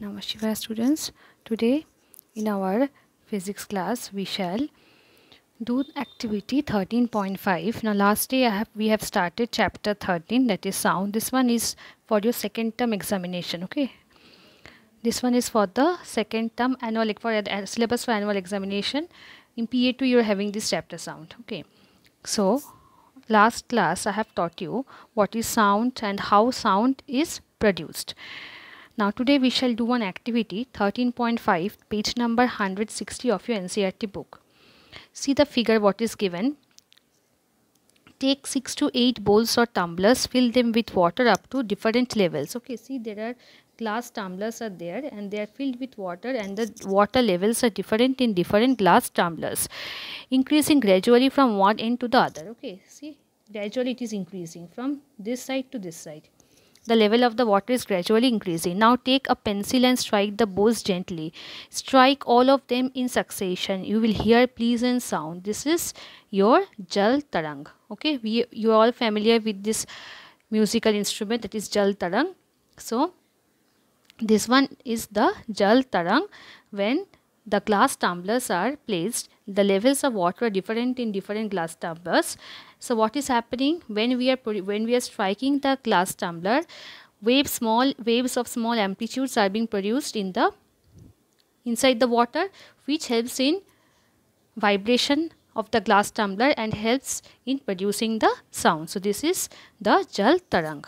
Namaste students, today in our physics class we shall do activity 13.5. Now last day I have, we have started chapter 13 that is sound. This one is for your second term examination okay. This one is for the second term annual for the uh, syllabus for annual examination. In PA2 you are having this chapter sound okay. So last class I have taught you what is sound and how sound is produced. Now today we shall do one activity 13.5 page number 160 of your NCRT book. See the figure what is given. Take 6 to 8 bowls or tumblers, fill them with water up to different levels. Okay, see there are glass tumblers are there and they are filled with water and the water levels are different in different glass tumblers. Increasing gradually from one end to the other. Okay, see gradually it is increasing from this side to this side the level of the water is gradually increasing. Now take a pencil and strike the bows gently. Strike all of them in succession. You will hear pleasant sound. This is your jal tarang. Okay, we you are all familiar with this musical instrument that is jal tarang. So this one is the jal tarang when the glass tumblers are placed the levels of water are different in different glass tumblers so what is happening when we are when we are striking the glass tumbler, waves small waves of small amplitudes are being produced in the inside the water, which helps in vibration of the glass tumbler and helps in producing the sound. So this is the jal tarang.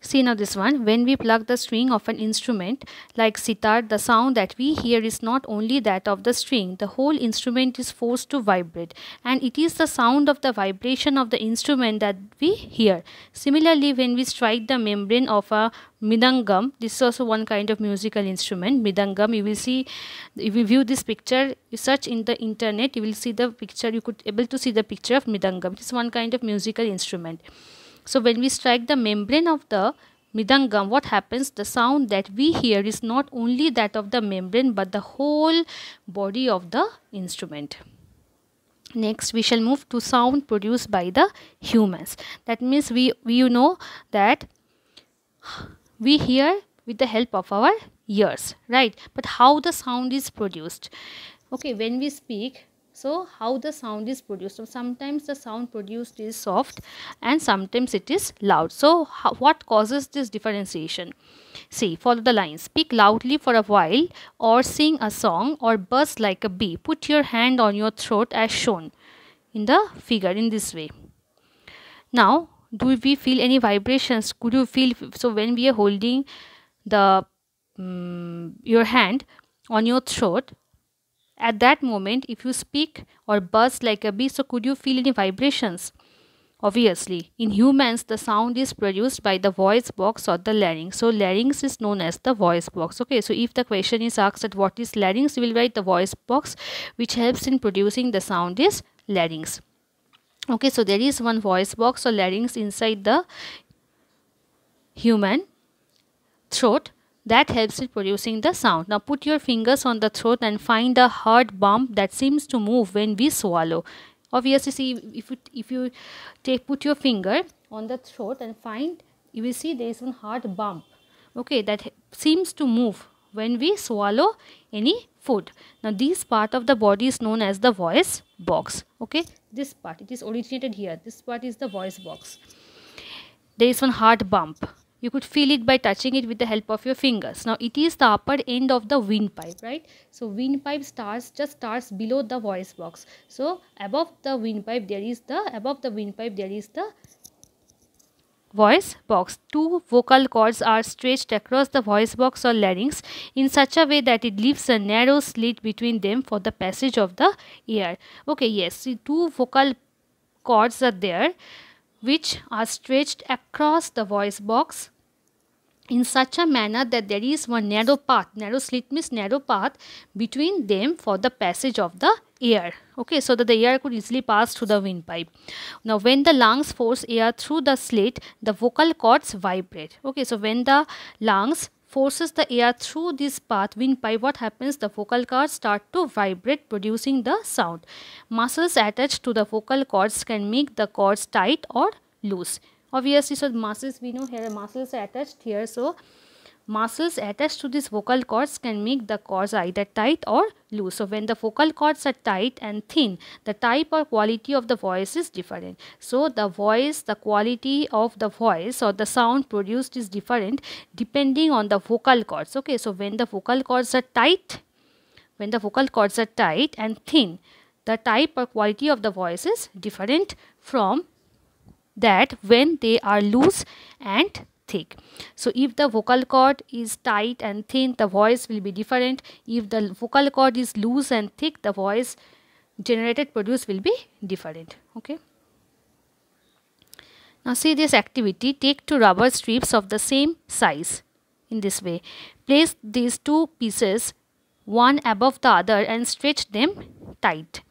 See now this one, when we plug the string of an instrument like sitar, the sound that we hear is not only that of the string, the whole instrument is forced to vibrate and it is the sound of the vibration of the instrument that we hear. Similarly, when we strike the membrane of a midangam, this is also one kind of musical instrument, midangam, you will see, if you view this picture, you search in the internet, you will see the picture, you could able to see the picture of midangam, it is one kind of musical instrument. So when we strike the membrane of the mridangam, what happens? The sound that we hear is not only that of the membrane but the whole body of the instrument. Next, we shall move to sound produced by the humans. That means we, we you know that we hear with the help of our ears, right? But how the sound is produced? Okay, when we speak, so how the sound is produced so sometimes the sound produced is soft and sometimes it is loud so how, what causes this differentiation see follow the line speak loudly for a while or sing a song or buzz like a bee put your hand on your throat as shown in the figure in this way now do we feel any vibrations could you feel so when we are holding the um, your hand on your throat at that moment if you speak or buzz like a bee so could you feel any vibrations obviously in humans the sound is produced by the voice box or the larynx so larynx is known as the voice box okay so if the question is asked that what is larynx we will write the voice box which helps in producing the sound is larynx okay so there is one voice box or larynx inside the human throat that helps in producing the sound. Now put your fingers on the throat and find the hard bump that seems to move when we swallow. Obviously, see if you, if you take put your finger on the throat and find you will see there is one hard bump. Okay, that seems to move when we swallow any food. Now this part of the body is known as the voice box. Okay, this part it is originated here. This part is the voice box. There is one hard bump you could feel it by touching it with the help of your fingers. Now it is the upper end of the windpipe, right? So windpipe starts just starts below the voice box. So above the windpipe there is the above the windpipe there is the voice box. Two vocal cords are stretched across the voice box or larynx in such a way that it leaves a narrow slit between them for the passage of the air. Okay, yes, see, two vocal cords are there which are stretched across the voice box in such a manner that there is one narrow path narrow slit means narrow path between them for the passage of the air okay so that the air could easily pass through the windpipe now when the lungs force air through the slit the vocal cords vibrate okay so when the lungs forces the air through this path windpipe what happens the vocal cords start to vibrate producing the sound muscles attached to the vocal cords can make the cords tight or loose obviously so muscles we know here muscles are attached here so muscles attached to these vocal cords can make the cords either tight or loose. So when the vocal cords are tight and thin, the type or quality of the voice is different. So the voice, the quality of the voice or the sound produced is different depending on the vocal cords. Okay, so when the vocal cords are tight, when the vocal cords are tight and thin, the type or quality of the voice is different from that when they are loose and thick so if the vocal cord is tight and thin the voice will be different if the vocal cord is loose and thick the voice generated produce will be different okay now see this activity take two rubber strips of the same size in this way place these two pieces one above the other and stretch them tight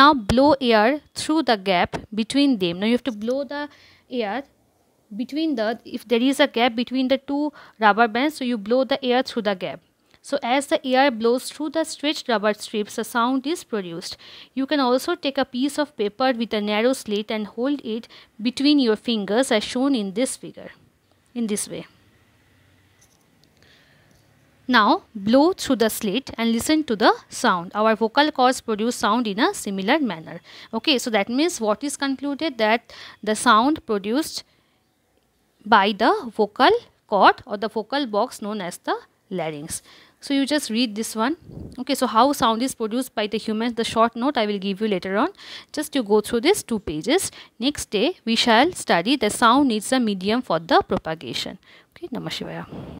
now blow air through the gap between them now you have to blow the air between the if there is a gap between the two rubber bands so you blow the air through the gap so as the air blows through the stretched rubber strips the sound is produced you can also take a piece of paper with a narrow slit and hold it between your fingers as shown in this figure in this way now blow through the slit and listen to the sound. Our vocal cords produce sound in a similar manner. Okay, so that means what is concluded that the sound produced by the vocal cord or the vocal box known as the larynx. So you just read this one. Okay, so how sound is produced by the humans, the short note I will give you later on. Just you go through these two pages. Next day, we shall study the sound needs a medium for the propagation. Okay, Namah Shivaya.